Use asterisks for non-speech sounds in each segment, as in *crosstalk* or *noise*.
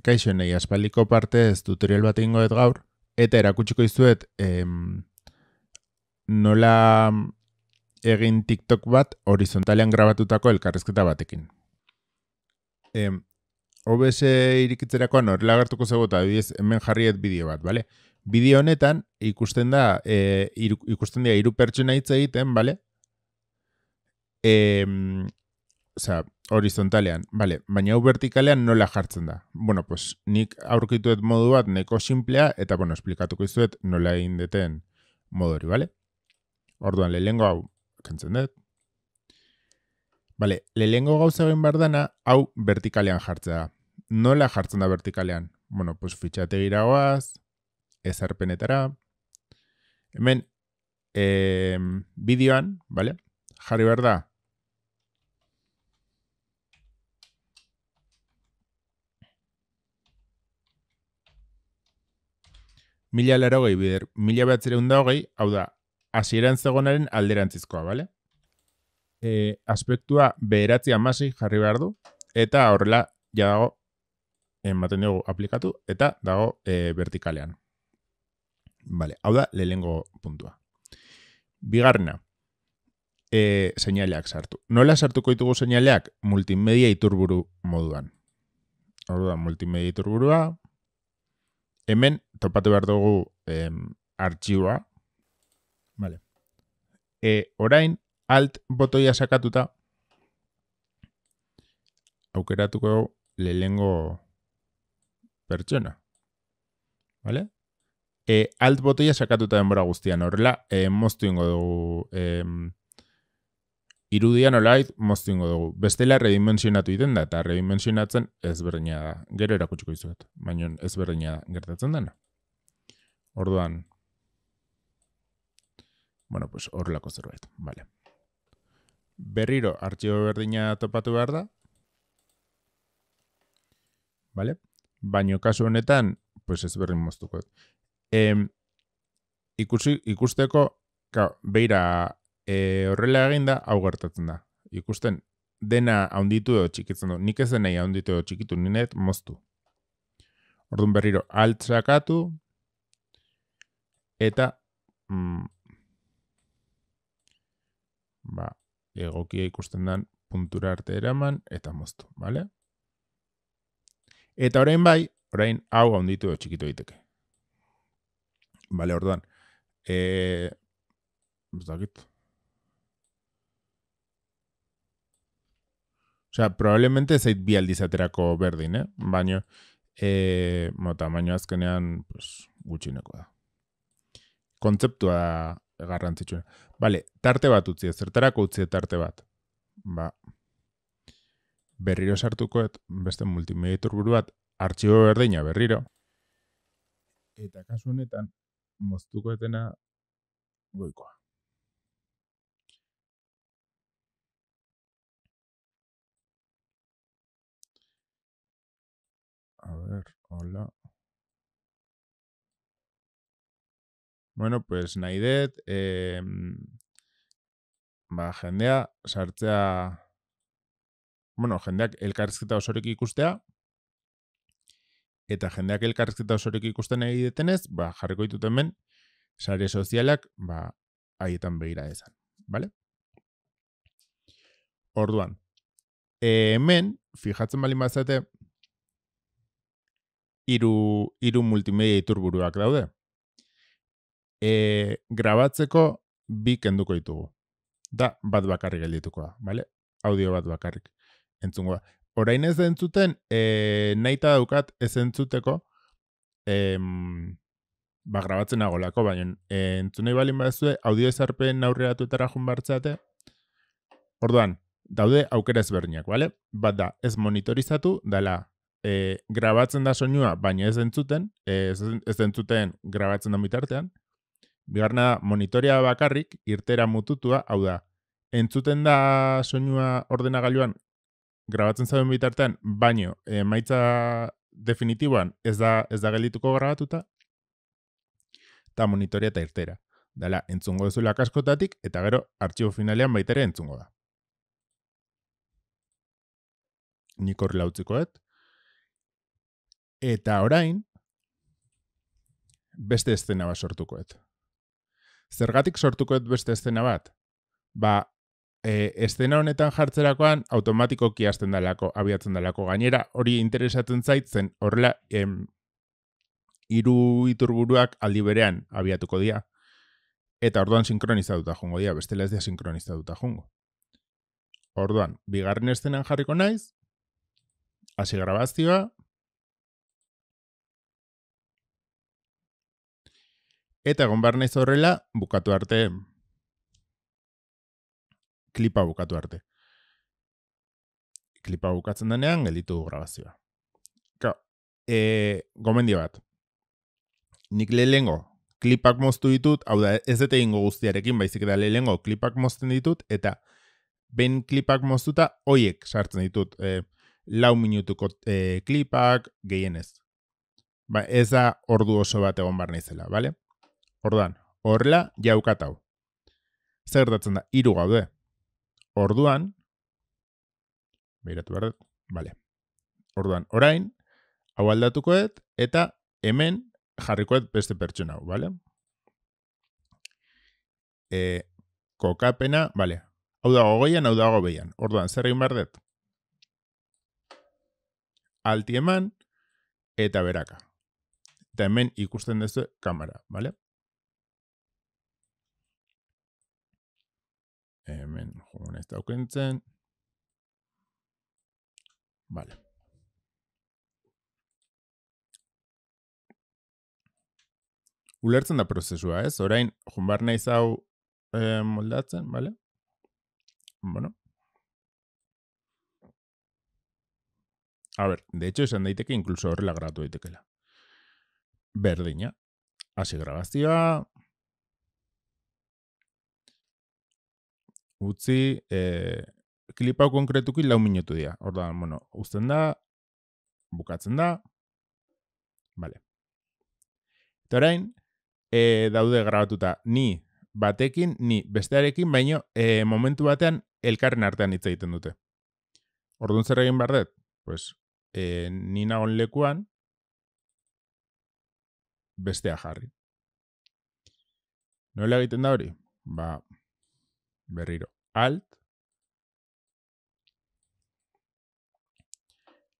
Kaixo, nahi aspaldiko parte ez tutorial bat ingoet gaur, eta erakutsiko izuet em, nola egin TikTok bat horizontalean grabatutako elkarrezketa batekin. Em, OBS irikitzerakoan horrela gartuko zegoetan, hemen jarriet bideo bat, bale? Bideo honetan ikusten da e, ikusten dira hiru pertsona hitz egiten, bale? Em, oza, horizontalean, vale, baina hau vertikalean nola jartzen da. Bueno, pues nik aurkituet modu bat neko simplea eta bueno, esplikatuko izuet nola egin deten modu hori, vale? Orduan lehengo hau kentzen dut. Vale, lehengo gauza egin behar dana hau vertikalean jartzea, da. Nola jartzen da vertikalean? Bueno, pues fitxate gira hoaz, ez arpenetara. Hemen, bideoan, vale? Jari behar da, mila laro hogei bider, mila behatzireun da hogei, hau da, hasieran zegonaren alderantzizkoa, bale? E, aspektua beheratzi amasi jarri behar du, eta horrela, ja dago, ematen dugu aplikatu, eta dago e, vertikalean. Bale, hau da, lehengo puntua. Bigarrena, e, seinaleak sartu. Nola sartuko ditugu seinaleak? Multimedia iturburu moduan. Hau da, multimedia iturburua, hemen topatu behar dugu em, artxiua. Vale. E, orain, alt botoia sakatuta, aukeratuko lehengo pertsona. Vale? E, alt botoia sakatuta denbora guztian, horrela, e, moztu ingo dugu, em, irudian olaiz moztu ingo dugu. Bestela redimensionatu iten da, eta redimensionatzen ezberdina da. Gero erakutsuko izuet, baina ezberdina gertatzen dena. Orduan. Bueno, pues orla vale. Berriro artxibo berdina topatu behar da. Vale? Baino kasu honetan, pues ez berri moztuko. Em ikusi, ikusteko, ka, beira e, horrela eginda hau gertatzen da. Ikusten dena ahonditu edo txikitzen du. Nik ez denei ahonditu edo txikitu, ninet moztu. Orduan berriro altzakatu, eta mm, ba, egokia ikusten den puntura arte eraman eta moztu, bale? Eta orain bai, orain hau handitu edo txikitu egiteke. Bale, orduan, e, ez dakit. Osea, probablemente zait bi aldizaterako berdin, eh? Baina, eh, mota, baina azkenean, pues, gutxineko da kontzeptua garrantzitsua. Bale, tarte bat utzi ez, zertarako utzi tarte bat. Ba, berriro sartuko, et, beste multimediator buru bat, artxibo berdina berriro. Eta kasu honetan, moztuko etena goikoa. A ver, hola. Bueno, pues nahi dut, ba, jendea sartzea, bueno, jendeak elkarrizketa osorek ikustea, eta jendeak elkarrizketa osorek ikusten nahi detenez, ba, jarriko ditut hemen, sare sozialak, ba, haietan behira ezan, Orduan, e, hemen, fijatzen bali mazate, iru, iru multimedia iturburuak daude e, grabatzeko bi kenduko ditugu. Da, bat bakarrik gelditukoa, da, bale? Audio bat bakarrik entzungoa. Horain ez entzuten, e, nahi eta daukat ez entzuteko, e, ba, grabatzen agolako, baina e, entzunei balin bat audio ezarpen aurreatu eta rajun orduan, daude aukera ezberdinak, bale? Bat da, ez monitorizatu, dala, E, grabatzen da soinua, baina ez entzuten, e, ez entzuten grabatzen da mitartean, Bigarna da, monitorea bakarrik irtera mututua, hau da, entzuten da soinua ordenagailuan grabatzen zauden bitartean, baino, e, maitza definitiboan ez da, ez da geldituko grabatuta, eta monitorea eta irtera. Dala, entzungo duzu lakaskotatik, eta gero, artxibo finalean baitere entzungo da. Nik lautzikoet lautziko, Eta orain, beste eszena bat sortuko, zergatik sortuko ez beste estena bat? Ba, e, estena honetan jartzerakoan automatiko kiasten dalako, abiatzen dalako. Gainera, hori interesatzen zaitzen, horrela, hiru iturburuak aldi berean abiatuko dira. Eta orduan sinkronizatuta jungo dira, beste dira sinkronizatuta jungo. Orduan, bigarren estenan jarriko naiz, hasi grabazioa, eta egon behar naiz horrela bukatu arte klipa bukatu arte klipa bukatzen denean gelditu grabazioa Ka, e, gomendio bat nik lehengo klipak moztu ditut, hau da ez dut egingo guztiarekin, baizik da lehengo klipak mozten ditut, eta ben klipak moztuta, hoiek sartzen ditut, e, lau minutuko e, klipak, gehienez. Ba, ez da ordu oso bat egon barna izela, bale? Orduan, horrela jaukat hau. Zer datzen da, iru gaude. Orduan, behiratu behar dut, bale. Orduan, orain, hau aldatukoet, eta hemen jarrikoet beste pertsona hau, bale? E, kokapena, bale, hau dago goian, hau dago behian. Orduan, zer egin behar dut? Alti eta beraka. Eta hemen ikusten duzu kamera, bale? hemen jugun ez daukentzen. Bale. Ulertzen da prozesua, ez? Orain, jumbar nahi hau moldatzen, bale? Bueno. A ber, de hecho, esan daiteke, inkluso horrela gratu daitekela. Berdina. Asi grabazioa, utzi e, eh, klipau konkretuki lau minutu dira. Ordan, bueno, usten da, bukatzen da, bale. Eta orain, e, daude grabatuta, ni batekin, ni bestearekin, baino e, momentu batean elkarren artean hitz egiten dute. Orduan zer egin bardet? Pues, e, ni nagon lekuan, bestea jarri. Nola egiten da hori? Ba, berriro alt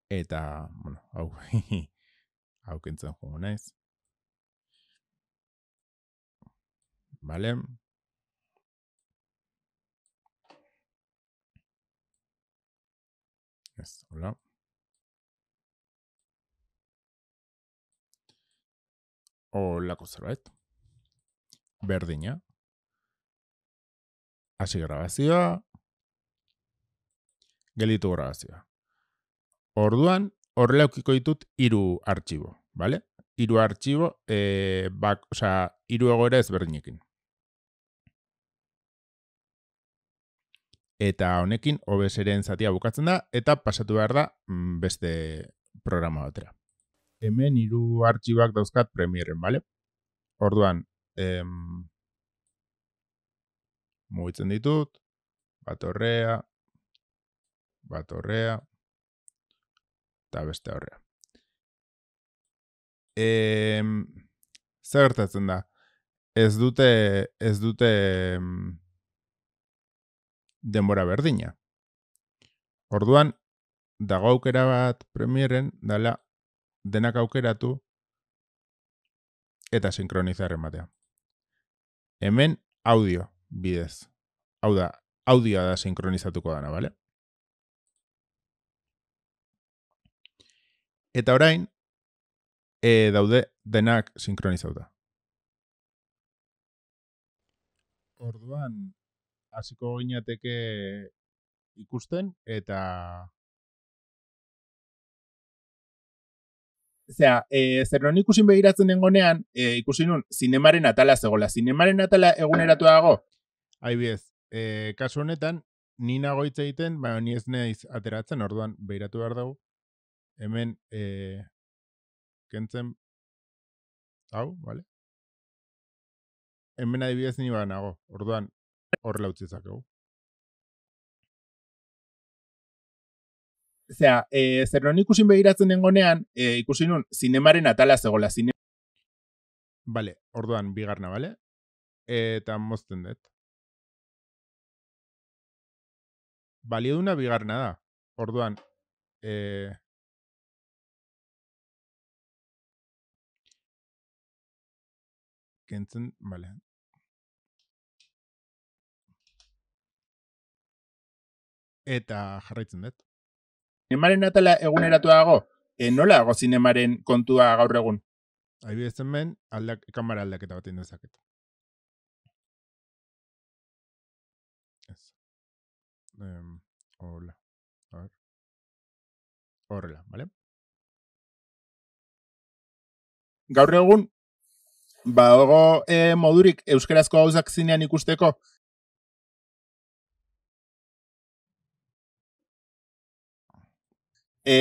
eta bueno hau aukentzen *laughs* joko naiz vale ez hola hola cosa berdina hasi grabazioa, gelitu grabazioa. Orduan, horrela ditut hiru artxibo, bale? Hiru artxibo, e, eh, bak, oza, iru egoera ezberdinekin. Eta honekin, OBS-eren zatia bukatzen da, eta pasatu behar da mm, beste programa batera. Hemen hiru artxiboak dauzkat premieren, bale? Orduan, em, mugitzen ditut, bat horrea, bat horrea, eta beste horrea. E, Zagertatzen da, ez dute, ez dute denbora berdina. Orduan, dago aukera bat premieren, dala, denak aukeratu eta sinkronizarren batean. Hemen audio bidez. Hau da, audioa da sinkronizatuko dana, bale? Eta orain, e, daude denak sinkronizauta. Orduan, hasiko gineateke ikusten, eta... Zea, e, zer non ikusin behiratzen dengonean, e, ikusin nun, zinemaren atala zegoela. Zinemaren atala eguneratu dago, Aibidez, e, eh, kasu honetan, ni nago egiten, baina ni ez naiz ateratzen, orduan beiratu behar dugu. Hemen, e, kentzen, hau, bale? Hemen adibidez ni baga nago, orduan horrela utzi zakegu. Zea, e, eh, zer non ikusin begiratzen dengonean, e, ikusin nun, zinemaren atala zegoela, zinemaren. Bale, orduan bigarna, bale? Eta mozten dut. balio duna bigarna da. Orduan, e... Eh kentzen, bale. Eta jarraitzen dut. Nemaren atala eguneratu *clears throat* dago, e, nola dago zinemaren kontua gaur egun? Aibidezen men, aldak, kamara aldaketa bat indezaketa. Eh, hola. A ver. Horrela, ¿vale? Gaur egun, badago e, modurik euskarazko hauzak zinean ikusteko. E,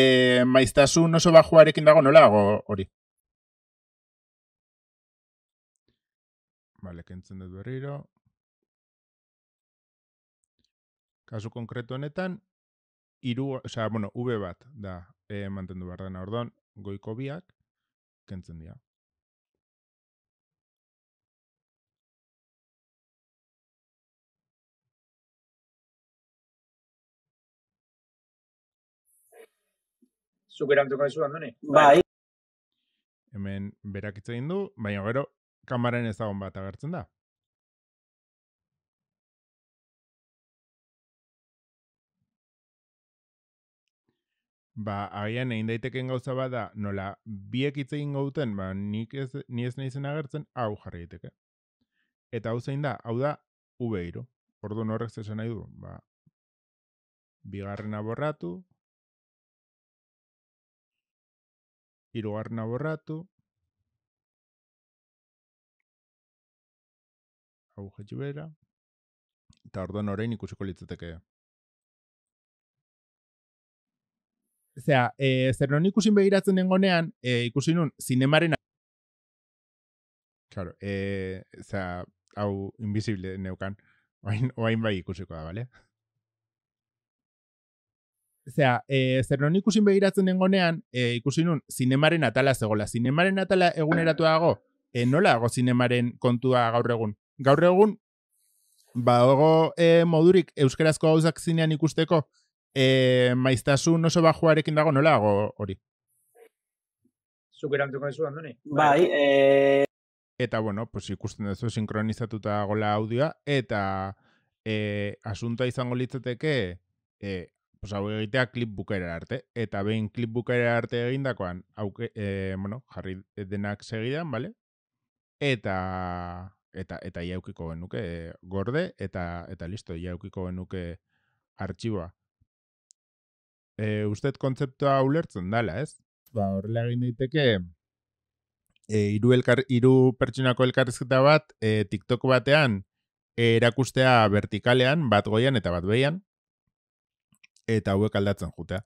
maiztasun oso bajuarekin dago nola hori? Bale, kentzen dut berriro. kasu konkretu honetan, iru, oza, bueno, V bat da e, mantendu behar dena orduan, goiko biak, kentzen dira. Zukeran tukatzen zuan, bai. bai. Hemen egin du, baina gero, kamaren ezagon bat agertzen da. ba, agian egin daiteken gauza bada, nola biek hitz egin gauten, ba, nik ez, ni ez agertzen, hau jarri daiteke. Eta hau zein da, hau da, ubeiro. Ordu norrek zesan nahi du, ba, bigarren aborratu, irugarren aborratu, hau jetxibera, eta ordu orain ikusiko litzateke Zea, e, eh, zer non ikusin begiratzen dengonean, e, eh, ikusin nun, zinemaren... Claro, e, eh, zea, hau invisible neukan. Oain, oain bai ikusiko da, bale? Zea, e, zer non ikusin begiratzen dengonean, e, ikusin nun, zinemaren atala zegoela. Zinemaren atala eguneratu dago, e, nola dago zinemaren kontua gaur egun? Gaur egun, badago e, modurik euskarazko gauzak zinean ikusteko, e, maiztasun oso bajuarekin dago nola go, hori? Zuk erantuko ez Andoni. Bai, e... Eta, bueno, pues, ikusten duzu sinkronizatuta gola audioa, eta e, eh, asunta izango litzateke, e, pues, hau egitea klip arte, eta behin klip arte egindakoan, auke, bueno, jarri denak segidan, bale? Eta, eta, eta iaukiko genuke gorde, eta, eta listo, iaukiko genuke artxiboa e, eh, ustez kontzeptua ulertzen dala, ez? Ba, horrela egin daiteke eh iru, iru pertsonako elkarrizketa bat e, TikTok batean eh, erakustea vertikalean, bat goian eta bat beian eta hauek aldatzen jotea.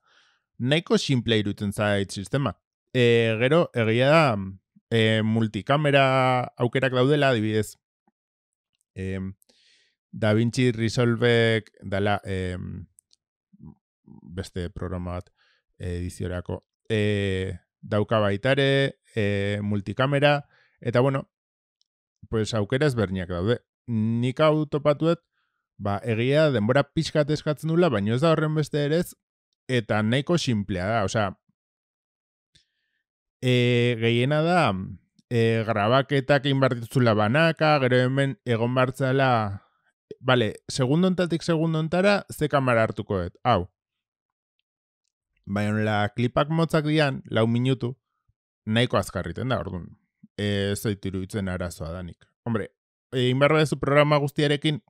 Nahiko simple irutzen zait sistema. E, gero egia da e, multikamera aukerak daudela, adibidez. Eh Da Vinci Resolve dala eh beste programa bat eh, ediziorako. E, dauka baitare, e, eh, multikamera, eta bueno, pues aukera ezberniak daude. Nik hau topatuet, ba, egia denbora pixkat eskatzen dula, baino ez da horren beste erez eta nahiko simplea da, osea, e, gehiena da, e, grabaketak inbartitzula banaka, gero hemen egon bartzala, bale, segundontatik segundontara, ze kamara hartuko dut, hau, baina la klipak motzak dian, lau minutu, nahiko azkarriten da, orduan. E, ez itzen arazoa danik. Hombre, inbarra behar programa guztiarekin,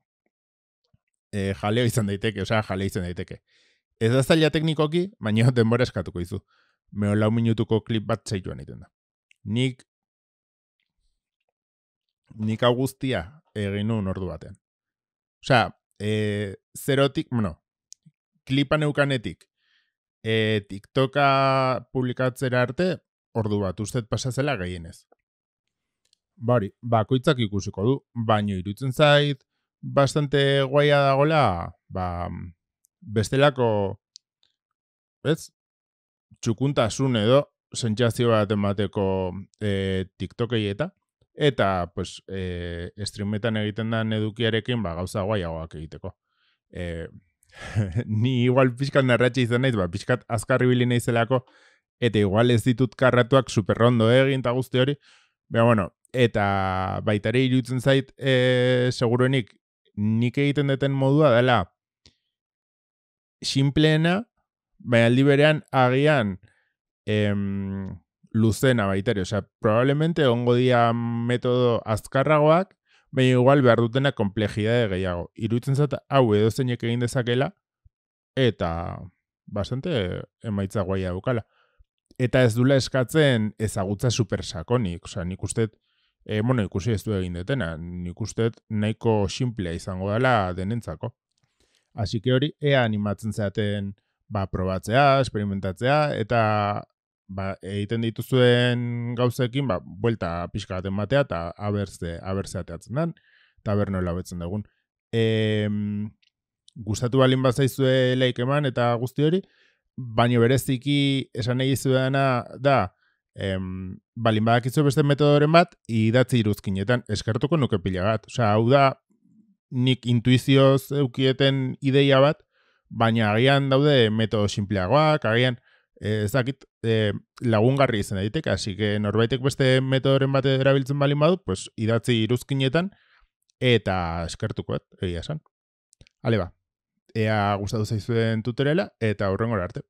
e, eh, jaleo izan daiteke, osea, jaleo izan daiteke. Ez da zaila teknikoki, baina *laughs* denbora eskatuko izu. Meo lau minutuko klip bat zaituan egiten da. Nik, nik augustia guztia egin nuen ordu batean. Osea, e, zerotik, bueno, klipan neukanetik, E, TikToka publikatzera arte, ordu bat, ustez pasazela gehienez. Bari, bakoitzak ikusiko du, baino irutzen zait, bastante guaia dagola, ba, bestelako, ez? Txukuntasun edo, sentxazio bat emateko e, TikTokei eta, eta, pues, e, streametan egiten den edukiarekin, ba, gauza guaiagoak egiteko. E, *laughs* ni igual pixkat narratxe izan naiz, ba, pixkat azkarri bilin zelako, eta igual ez ditut karratuak superrondo egin eta guzti hori, Be bueno, eta baitare irutzen zait, e, seguruenik, nik egiten duten modua dela, simpleena, baina aldi berean agian em, luzena baitare. Osea, probablemente ongo dia metodo azkarragoak, Baina igual behar dutena komplejidade gehiago. Iruitzen hau edo zeinek egin dezakela eta bastante emaitza guai adukala. Eta ez dula eskatzen ezagutza supersakonik. Osa nik ustez, e, eh, bueno, ikusi ez du egin detena. Nik ustez nahiko simplea izango dela denentzako. Asi que hori, ea animatzen zaten ba, probatzea, experimentatzea, eta ba, egiten dituzuen gauzekin, ba, buelta pixka bat ematea, eta aberze, aberze ateatzen den, eta berno labetzen dugun. E, gustatu balin bat zaizue laik eta guzti hori, baina bereziki esan egizu dena da, em, balin badakizu beste metodoren bat, idatzi iruzkinetan, eskertuko nuke pila bat. hau da, nik intuizioz eukieten ideia bat, baina agian daude metodo simpleagoak, agian ez dakit e, lagungarri izan daiteke, hasi que norbaitek beste metodoren bate erabiltzen balin badu, pues idatzi iruzkinetan eta eskertuko et, egia esan. Ale ba, ea gustatu zaizuen tutoriala eta aurrengora arte.